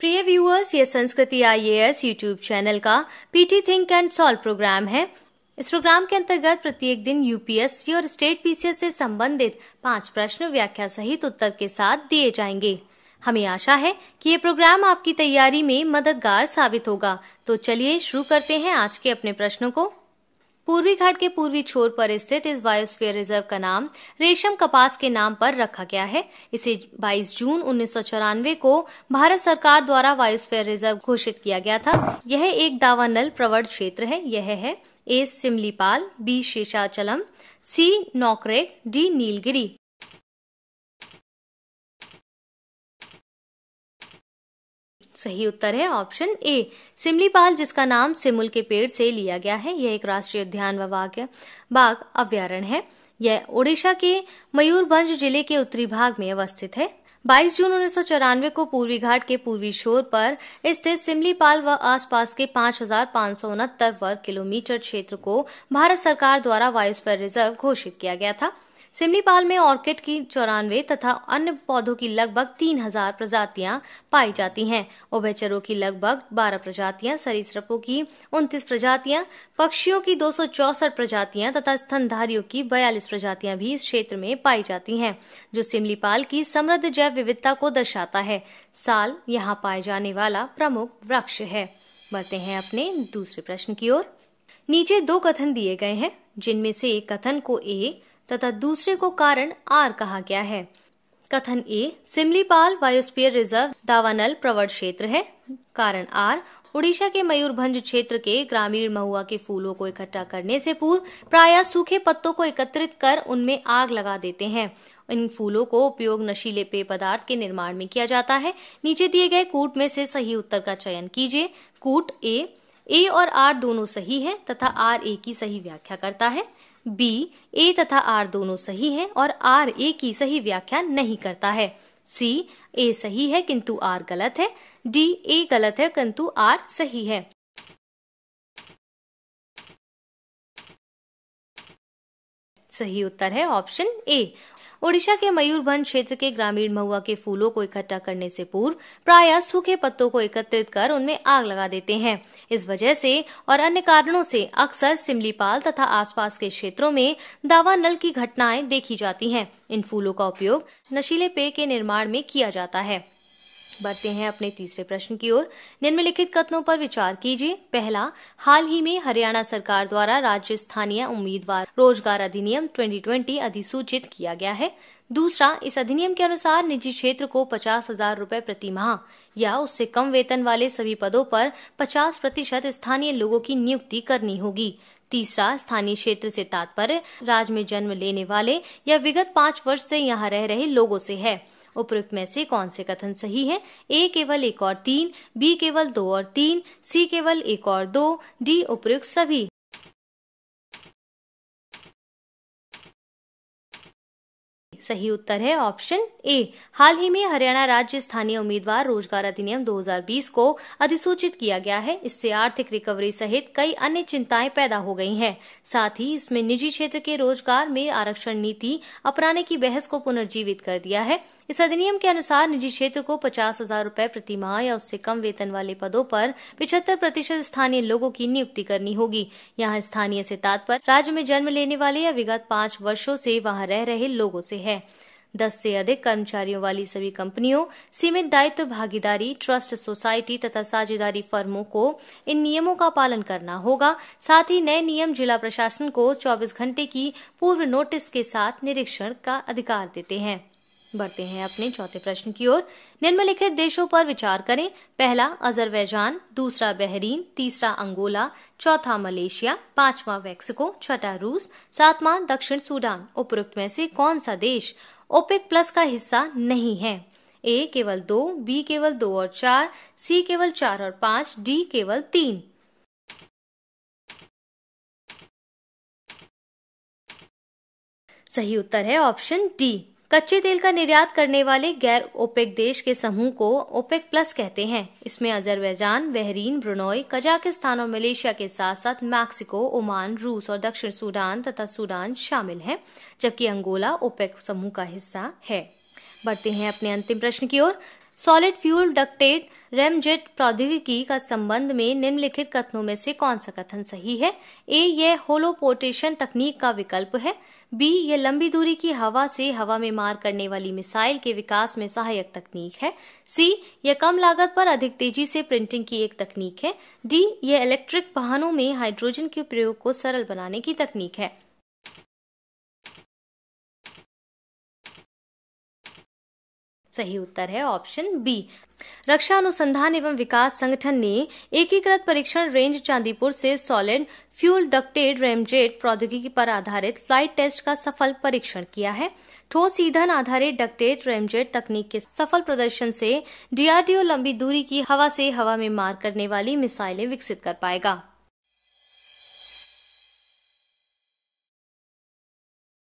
प्रिय व्यूअर्स ये Sanskriti IAS YouTube channel का PT think and solve program है इस प्रोग्राम के अंतर्गत प्रत्येक दिन यूपीएससी और स्टेट पीसीएस से संबंधित पांच प्रश्न व्याख्या सहित उत्तर के साथ दिए जाएंगे हमें आशा है कि ये प्रोग्राम आपकी तैयारी में मददगार साबित होगा तो चलिए शुरू करते हैं आज के अपने प्रश्नों को पूर्वी घाट के पूर्वी छोर पर स्थित इस बायोस्फीयर रिजर्व का नाम रेशम कपास के नाम पर रखा गया है इसे 22 जून उन्नीस को भारत सरकार द्वारा बायोस्फीयर रिजर्व घोषित किया गया था यह एक दावानल प्रवर क्षेत्र है यह है A Similipal B Seshachalam C Nokrek D Nilgiri सही उत्तर है ऑप्शन ए सिमलीपाल जिसका नाम सिमुल के पेड़ से लिया गया है यह एक राष्ट्रीय उद्यान वाक्य बाघ अभ्यारण अभ्यारण्य है यह ओडिशा के मयूरभंज जिले के उत्तरी भाग में अवस्थित है 22 जून उन्नीस को पूर्वी घाट के पूर्वी शोर पर स्थित सिमलीपाल व आसपास के पांच वर्ग किलोमीटर क्षेत्र को भारत सरकार द्वारा वायुस्फीय रिजर्व घोषित किया गया था सिमलीपाल में ऑर्किड की चौरानवे तथा अन्य पौधों की लगभग तीन हजार प्रजातियां पाई जाती हैं उभयचरों की लगभग बारह प्रजातियां सरीसृपों की उनतीस प्रजातियां पक्षियों की दो प्रजातियां तथा स्तनधारियों की बयालीस प्रजातियां भी इस क्षेत्र में पाई जाती हैं जो सिमलीपाल की समृद्ध जैव विविधता को दर्शाता है साल यहाँ पाए जाने वाला प्रमुख वृक्ष है बढ़ते हैं अपने दूसरे प्रश्न की ओर नीचे दो कथन दिए गए हैं जिनमें से एक कथन को ए तथा दूसरे को कारण आर कहा गया है कथन ए सिमलीपाल वायोस्पियर रिजर्व दावानल प्रवर क्षेत्र है कारण आर उड़ीसा के मयूरभंज क्षेत्र के ग्रामीण महुआ के फूलों को इकट्ठा करने से पूर्व प्राय सूखे पत्तों को एकत्रित कर उनमें आग लगा देते हैं इन फूलों को उपयोग नशीले पेय पदार्थ के निर्माण में किया जाता है नीचे दिए गए कूट में से सही उत्तर का चयन कीजिए कूट ए ए और आर दोनों सही है तथा आर ए की सही व्याख्या करता है बी ए तथा आर दोनों सही है और आर ए की सही व्याख्या नहीं करता है सी ए सही है किंतु आर गलत है डी ए गलत है किंतु आर सही है सही उत्तर है ऑप्शन ए ओडिशा के मयूरभंज क्षेत्र के ग्रामीण महुआ के फूलों को इकट्ठा करने से पूर्व प्राय सूखे पत्तों को एकत्रित कर उनमें आग लगा देते हैं इस वजह से और अन्य कारणों से अक्सर सिमलीपाल तथा आसपास के क्षेत्रों में दावा नल की घटनाएं देखी जाती हैं इन फूलों का उपयोग नशीले पेय के निर्माण में किया जाता है बढ़ते हैं अपने तीसरे प्रश्न की ओर निम्नलिखित कथनों पर विचार कीजिए पहला हाल ही में हरियाणा सरकार द्वारा राज्य स्थानीय उम्मीदवार रोजगार अधिनियम 2020 अधिसूचित किया गया है दूसरा इस अधिनियम के अनुसार निजी क्षेत्र को पचास हजार रूपए प्रति माह या उससे कम वेतन वाले सभी पदों पर पचास प्रतिशत स्थानीय लोगों की नियुक्ति करनी होगी तीसरा स्थानीय क्षेत्र से तात्पर्य राज्य में जन्म लेने वाले या विगत पाँच वर्ष से यहाँ रह रहे लोगों से है उपरोक्त में से कौन से कथन सही है ए केवल एक और तीन बी केवल दो और तीन सी केवल एक और दो डी उपयुक्त सभी सही उत्तर है ऑप्शन ए हाल ही में हरियाणा राज्य स्थानीय उम्मीदवार रोजगार अधिनियम 2020 को अधिसूचित किया गया है इससे आर्थिक रिकवरी सहित कई अन्य चिंताएं पैदा हो गई हैं साथ ही इसमें निजी क्षेत्र के रोजगार में आरक्षण नीति अपनाने की बहस को पुनर्जीवित कर दिया है इस अधिनियम के अनुसार निजी क्षेत्र को पचास हजार रूपए प्रति माह या उससे कम वेतन वाले पदों पर पिछहत्तर प्रतिशत स्थानीय लोगों की नियुक्ति करनी होगी यहाँ स्थानीय से तात्पर्य राज्य में जन्म लेने वाले या विगत पाँच वर्षो से वहाँ रह रहे लोगों से है दस से अधिक कर्मचारियों वाली सभी कंपनियों सीमित दायित्व भागीदारी ट्रस्ट सोसाइटी तथा साझेदारी फर्मों को इन नियमों का पालन करना होगा साथ ही नए नियम जिला प्रशासन को 24 घंटे की पूर्व नोटिस के साथ निरीक्षण का अधिकार देते हैं बढ़ते हैं अपने चौथे प्रश्न की ओर निम्नलिखित देशों पर विचार करें पहला अजरबैजान दूसरा बहरीन तीसरा अंगोला चौथा मलेशिया पांचवा मैक्सिको छठा रूस सातवां दक्षिण सूडान उपरोक्त में से कौन सा देश ओपेक प्लस का हिस्सा नहीं है ए केवल दो बी केवल दो और चार सी केवल चार और पांच डी केवल तीन सही उत्तर है ऑप्शन डी कच्चे तेल का निर्यात करने वाले गैर ओपेक देश के समूह को ओपेक प्लस कहते हैं इसमें अजरबैजान बहरीन ब्रुनोई कजाकिस्तान और मलेशिया के साथ साथ मैक्सिको ओमान रूस और दक्षिण सूडान तथा सूडान शामिल हैं जबकि अंगोला ओपेक समूह का हिस्सा है बढ़ते हैं अपने अंतिम प्रश्न की ओर सॉलिड फ्यूल डक्टेड रेमजेट प्रौद्योगिकी का संबंध में निम्नलिखित कथनों में से कौन सा कथन सही है ए यह होलोपोर्टेशन तकनीक का विकल्प है बी यह लंबी दूरी की हवा से हवा में मार करने वाली मिसाइल के विकास में सहायक तकनीक है सी यह कम लागत पर अधिक तेजी से प्रिंटिंग की एक तकनीक है डी यह इलेक्ट्रिक वाहनों में हाइड्रोजन के प्रयोग को सरल बनाने की तकनीक है सही उत्तर है ऑप्शन बी रक्षा अनुसंधान एवं विकास संगठन ने एकीकृत परीक्षण रेंज चांदीपुर से सॉलिड फ्यूल डक्टेड रेमजेट प्रौद्योगिकी पर आधारित फ्लाइट टेस्ट का सफल परीक्षण किया है ठोस ईंधन आधारित डक्टेट रेमजेट तकनीक के सफल प्रदर्शन से डीआरडीओ लंबी दूरी की हवा से हवा में मार करने वाली मिसाइलें विकसित कर पाएगा